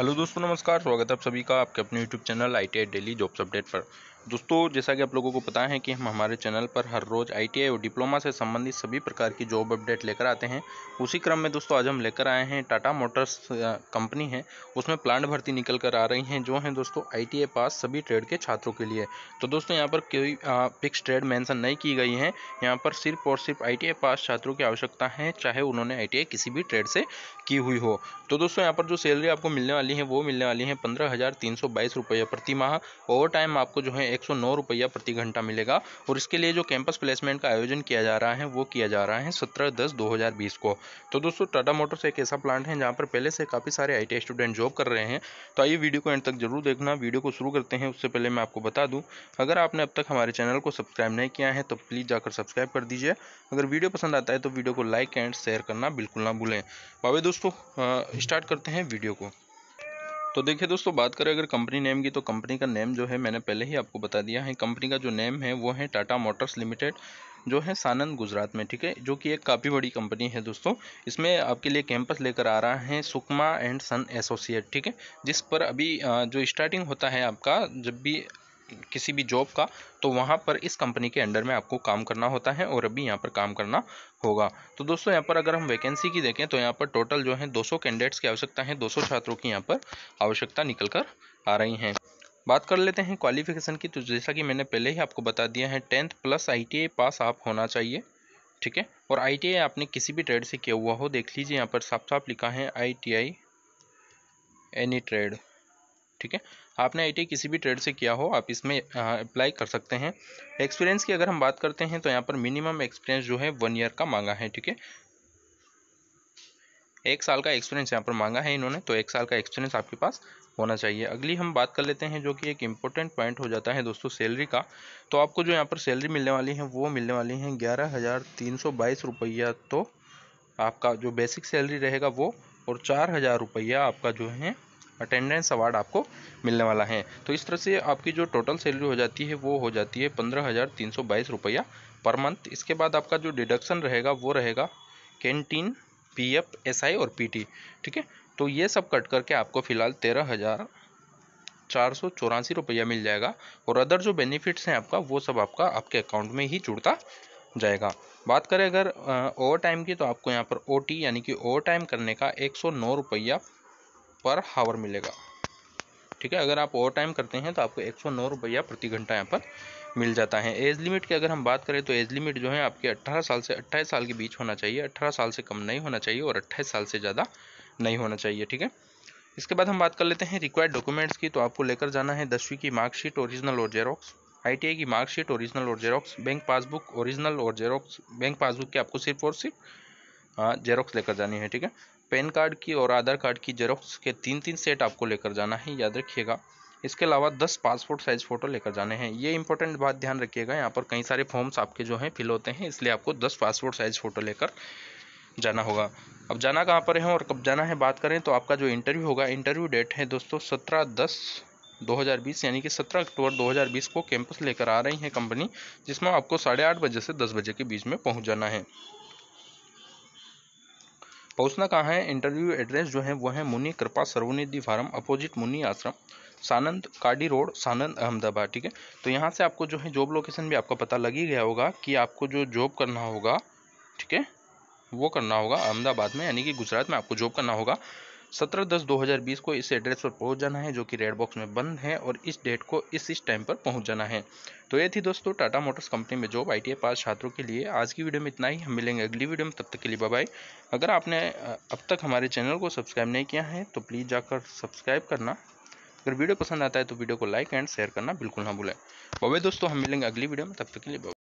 hello दोस्तों नमस्कार स्वागत है आप सभी का आपके अपने YouTube channel IT daily jobs update पर दोस्तों जैसा कि आप लोगों को पता है कि हम हमारे चैनल पर हर रोज़ आईटीआई और डिप्लोमा से संबंधित सभी प्रकार की जॉब अपडेट लेकर आते हैं उसी क्रम में दोस्तों आज हम लेकर आए हैं टाटा मोटर्स कंपनी है उसमें प्लांट भर्ती निकल कर आ रही हैं जो हैं दोस्तों आईटीआई पास सभी ट्रेड के छात्रों के लिए तो दोस्तों यहाँ पर कोई फिक्स ट्रेड मैंसन नहीं की गई है यहाँ पर सिर्फ और सिर्फ आई पास छात्रों की आवश्यकता है चाहे उन्होंने आई किसी भी ट्रेड से की हुई हो तो दोस्तों यहाँ पर जो सैलरी आपको मिलने वाली है वो मिलने वाली है पंद्रह हज़ार प्रति माह ओवर टाइम आपको जो है एक सौ रुपया प्रति घंटा मिलेगा और इसके लिए जो कैंपस प्लेसमेंट का आयोजन किया जा रहा है वो किया जा रहा है सत्रह दस दो हज़ार बीस को तो दोस्तों टाटा मोटर्स एक ऐसा प्लांट है जहाँ पर पहले से काफ़ी सारे आई स्टूडेंट जॉब कर रहे हैं तो आइए वीडियो को एंड तक जरूर देखना वीडियो को शुरू करते हैं उससे पहले मैं आपको बता दूँ अगर आपने अब तक हमारे चैनल को सब्सक्राइब नहीं किया है तो प्लीज़ जाकर सब्सक्राइब कर दीजिए अगर वीडियो पसंद आता है तो वीडियो को लाइक एंड शेयर करना बिल्कुल ना भूलें बाबे दोस्तों स्टार्ट करते हैं वीडियो को तो देखिए दोस्तों बात करें अगर कंपनी नेम की तो कंपनी का नेम जो है मैंने पहले ही आपको बता दिया है कंपनी का जो नेम है वो है टाटा मोटर्स लिमिटेड जो है सानंद गुजरात में ठीक है जो कि एक काफ़ी बड़ी कंपनी है दोस्तों इसमें आपके लिए कैंपस लेकर आ रहा है सुकमा एंड सन एसोसिएट ठीक है जिस पर अभी जो स्टार्टिंग होता है आपका जब भी किसी भी जॉब का तो वहाँ पर इस कंपनी के अंडर में आपको काम करना होता है और अभी यहाँ पर काम करना होगा तो दोस्तों यहाँ पर अगर हम वैकेंसी की देखें तो यहाँ पर टोटल जो है 200 कैंडिडेट्स की आवश्यकता है 200 छात्रों की यहाँ पर आवश्यकता निकल कर आ रही हैं बात कर लेते हैं क्वालिफिकेशन की तो जैसा कि मैंने पहले ही आपको बता दिया है टेंथ प्लस आई पास आप होना चाहिए ठीक है और आई आपने किसी भी ट्रेड से किया हुआ हो देख लीजिए यहाँ पर साफ साफ लिखा है ITI any trade ठीक है आपने आई किसी भी ट्रेड से किया हो आप इसमें अप्लाई कर सकते हैं एक्सपीरियंस की अगर हम बात करते हैं तो यहाँ पर मिनिमम एक्सपीरियंस जो है वन ईयर का मांगा है ठीक है एक साल का एक्सपीरियंस यहाँ पर मांगा है इन्होंने तो एक साल का एक्सपीरियंस आपके पास होना चाहिए अगली हम बात कर लेते हैं जो कि एक इम्पोर्टेंट पॉइंट हो जाता है दोस्तों सैलरी का तो आपको जो यहाँ पर सैलरी मिलने वाली है वो मिलने वाली है ग्यारह हज़ार तीन सौ बाईस रुपया तो आपका जो बेसिक सैलरी रहेगा वो और चार हज़ार रुपया आपका जो है अटेंडेंस अवार्ड आपको मिलने वाला है तो इस तरह से आपकी जो टोटल सैलरी हो जाती है वो हो जाती है पंद्रह हज़ार तीन सौ बाईस रुपया पर मंथ इसके बाद आपका जो डिडक्शन रहेगा वो रहेगा canteen PF ESI और पी टी ठीक है तो ये सब कट करके आपको फिलहाल तेरह हज़ार चार सौ चौरासी रुपया मिल जाएगा और अदर जो बेनिफिट्स हैं आपका वो सब आपका आपके अकाउंट में ही जुड़ता जाएगा बात करें अगर ओवर टाइम की तो आपको यहाँ पर ओ यानी कि ओवर टाइम करने का एक सौ नौ रुपया पर हावर मिलेगा ठीक है अगर आप ओवर टाइम करते हैं तो आपको एक सौ नौ रुपया प्रति घंटा यहाँ पर मिल जाता है एज लिमिट की अगर हम बात करें तो एज लिमिट जो है आपके 18 साल से 28 साल के बीच होना चाहिए 18 साल से कम नहीं होना चाहिए और 28 साल से ज़्यादा नहीं होना चाहिए ठीक है इसके बाद हम बात कर लेते हैं रिक्वायर्ड डॉक्यूमेंट्स की तो आपको लेकर जाना है दसवीं की मार्कशीट ओरिजिनल और जेरोक्स आई की मार्कशीट ओरिजिनल और जेरोक्स बैंक पासबुक ओरिजिनल और जेरोक्स बैंक पासबुक की आपको सिर्फ और सिर्फ जेरोक्स हाँ, लेकर जानी है ठीक है पैन कार्ड की और आधार कार्ड की जेरोक्स के तीन तीन सेट आपको लेकर जाना है याद रखिएगा इसके अलावा दस पासपोर्ट साइज़ फ़ोटो लेकर जाने हैं ये इंपॉर्टेंट बात ध्यान रखिएगा यहाँ पर कई सारे फॉर्म्स आपके जो हैं फिल होते हैं इसलिए आपको दस पासपोर्ट साइज़ फ़ोटो लेकर जाना होगा अब जाना कहाँ पर है और कब जाना है बात करें तो आपका जो इंटरव्यू होगा इंटरव्यू डेट है दोस्तों सत्रह दस 2020 यानी कि 17 अक्टूबर 2020 को कैंपस लेकर आ रही है कंपनी जिसमें आपको साढ़े आठ बजे से दस बजे के बीच में पहुंच जाना है पहुंचना कहाँ है इंटरव्यू एड्रेस जो है वो है मुनि कृपा सर्वनिधि फार्म अपोजिट मुनि आश्रम सानंद काडी रोड सानंद अहमदाबाद ठीक है तो यहाँ से आपको जो है जॉब लोकेशन भी आपका पता लग ही गया होगा कि आपको जो जॉब करना होगा ठीक है वो करना होगा अहमदाबाद में यानी कि गुजरात में आपको जॉब करना होगा सत्रह दस दो हज़ार बीस को इस एड्रेस पर पहुंच जाना है जो कि रेड बॉक्स में बंद है और इस डेट को इस इस टाइम पर पहुंच जाना है तो ये थी दोस्तों टाटा मोटर्स कंपनी में जॉब आई टी पास छात्रों के लिए आज की वीडियो में इतना ही हम मिलेंगे अगली वीडियो में तब तक के लिए बाय अगर आपने अब तक हमारे चैनल को सब्सक्राइब नहीं किया है तो प्लीज़ जाकर सब्सक्राइब करना अगर वीडियो पसंद आता है तो वीडियो को लाइक एंड शेयर करना बिल्कुल ना भूलें बाय दोस्तों हम मिलेंगे अगली वीडियो में तब तक के लिए